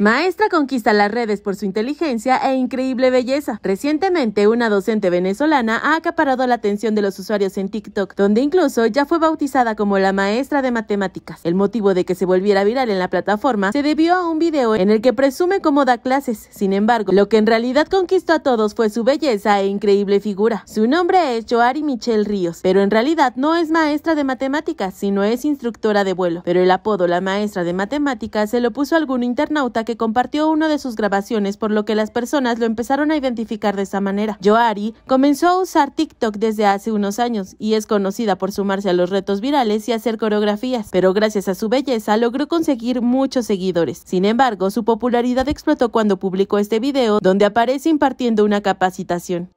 Maestra conquista las redes por su inteligencia e increíble belleza. Recientemente, una docente venezolana ha acaparado la atención de los usuarios en TikTok, donde incluso ya fue bautizada como la maestra de matemáticas. El motivo de que se volviera viral en la plataforma se debió a un video en el que presume cómo da clases. Sin embargo, lo que en realidad conquistó a todos fue su belleza e increíble figura. Su nombre es Joari Michelle Ríos, pero en realidad no es maestra de matemáticas, sino es instructora de vuelo. Pero el apodo la maestra de matemáticas se lo puso algún internauta que compartió una de sus grabaciones, por lo que las personas lo empezaron a identificar de esa manera. Joari comenzó a usar TikTok desde hace unos años y es conocida por sumarse a los retos virales y hacer coreografías, pero gracias a su belleza logró conseguir muchos seguidores. Sin embargo, su popularidad explotó cuando publicó este video donde aparece impartiendo una capacitación.